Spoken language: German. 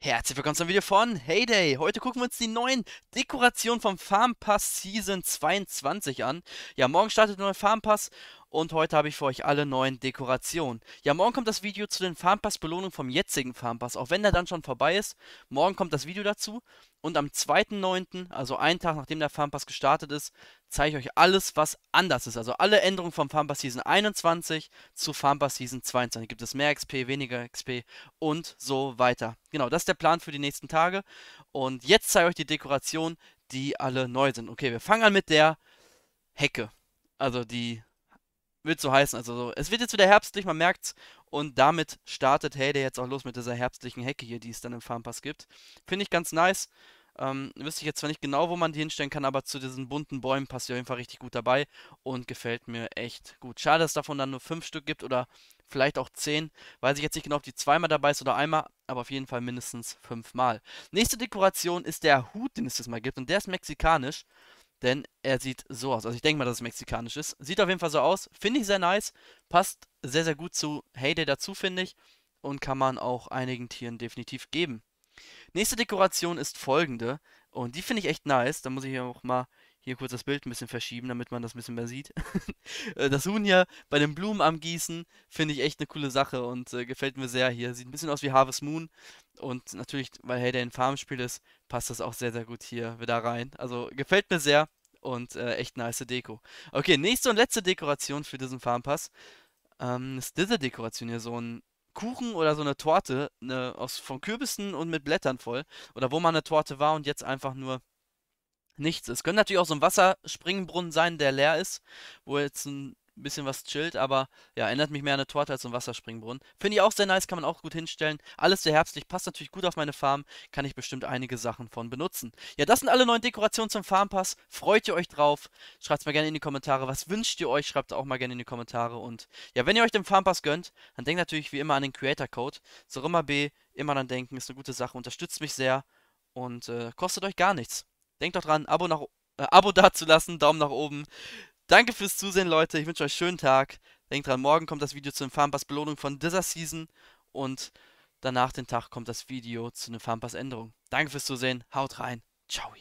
Herzlich willkommen zum Video von Heyday. Heute gucken wir uns die neuen Dekorationen vom Farm Pass Season 22 an. Ja, morgen startet der neue Farm Pass und heute habe ich für euch alle neuen Dekorationen. Ja, morgen kommt das Video zu den Farmpass-Belohnungen vom jetzigen Farmpass, auch wenn der dann schon vorbei ist. Morgen kommt das Video dazu und am 2.9., also einen Tag nachdem der Farmpass gestartet ist, zeige ich euch alles, was anders ist. Also alle Änderungen vom Farmpass Season 21 zu Farmpass Season 22. Gibt es mehr XP, weniger XP und so weiter. Genau, das ist der Plan für die nächsten Tage. Und jetzt zeige ich euch die Dekorationen, die alle neu sind. Okay, wir fangen an mit der Hecke. Also die wird so heißen. Also so, es wird jetzt wieder herbstlich, man merkt's. Und damit startet Heyday jetzt auch los mit dieser herbstlichen Hecke hier, die es dann im Farmpass gibt. Finde ich ganz nice. Ähm, wüsste ich jetzt zwar nicht genau, wo man die hinstellen kann, aber zu diesen bunten Bäumen passt die auf jeden Fall richtig gut dabei und gefällt mir echt gut. Schade, dass es davon dann nur 5 Stück gibt oder vielleicht auch 10. Weiß ich jetzt nicht genau, ob die zweimal dabei ist oder einmal, aber auf jeden Fall mindestens 5 Mal. Nächste Dekoration ist der Hut, den es mal gibt und der ist mexikanisch denn er sieht so aus. Also ich denke mal, dass es mexikanisch ist. Sieht auf jeden Fall so aus. Finde ich sehr nice. Passt sehr, sehr gut zu Heyday dazu, finde ich. Und kann man auch einigen Tieren definitiv geben. Nächste Dekoration ist folgende. Und die finde ich echt nice. Da muss ich hier auch mal hier kurz das Bild ein bisschen verschieben, damit man das ein bisschen mehr sieht. Äh, das Huhn hier bei den Blumen am Gießen finde ich echt eine coole Sache und äh, gefällt mir sehr hier. Sieht ein bisschen aus wie Harvest Moon und natürlich, weil Heyday ein Farmspiel ist, passt das auch sehr, sehr gut hier wieder rein. Also gefällt mir sehr und äh, echt nice Deko. Okay, nächste und letzte Dekoration für diesen Farmpass ähm, ist diese Dekoration hier, so ein Kuchen oder so eine Torte ne, aus, von Kürbissen und mit Blättern voll. Oder wo man eine Torte war und jetzt einfach nur nichts ist. Könnte natürlich auch so ein Wasserspringbrunnen sein, der leer ist, wo jetzt ein bisschen was chillt, aber ja, erinnert mich mehr an eine Torte als so ein Wasserspringbrunnen. Finde ich auch sehr nice, kann man auch gut hinstellen. Alles sehr herbstlich, passt natürlich gut auf meine Farm, kann ich bestimmt einige Sachen von benutzen. Ja, das sind alle neuen Dekorationen zum Farmpass. Freut ihr euch drauf? Schreibt es mal gerne in die Kommentare. Was wünscht ihr euch? Schreibt auch mal gerne in die Kommentare. Und ja, wenn ihr euch den Farmpass gönnt, dann denkt natürlich wie immer an den Creator Code. So immer B, immer dann denken, ist eine gute Sache, unterstützt mich sehr und äh, kostet euch gar nichts. Denkt doch dran, Abo, nach, äh, Abo dazulassen, Daumen nach oben. Danke fürs Zusehen, Leute. Ich wünsche euch einen schönen Tag. Denkt dran, morgen kommt das Video zu den Farmpass Belohnung von dieser Season und danach den Tag kommt das Video zu den Farmpass Änderungen. Danke fürs Zusehen. Haut rein. Ciao.